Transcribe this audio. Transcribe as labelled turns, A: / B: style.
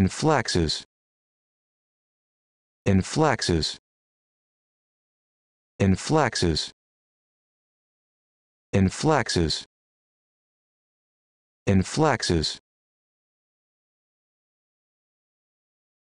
A: inflexes inflexes inflexes inflexes inflexes